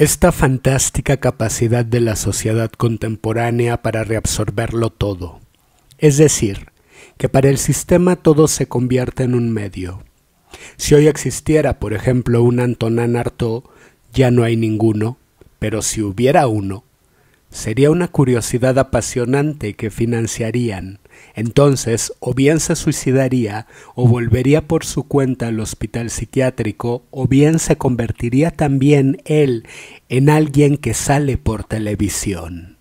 Esta fantástica capacidad de la sociedad contemporánea para reabsorberlo todo. Es decir, que para el sistema todo se convierte en un medio. Si hoy existiera, por ejemplo, un Antonin Artaud, ya no hay ninguno, pero si hubiera uno, Sería una curiosidad apasionante que financiarían. Entonces, o bien se suicidaría, o volvería por su cuenta al hospital psiquiátrico, o bien se convertiría también él en alguien que sale por televisión.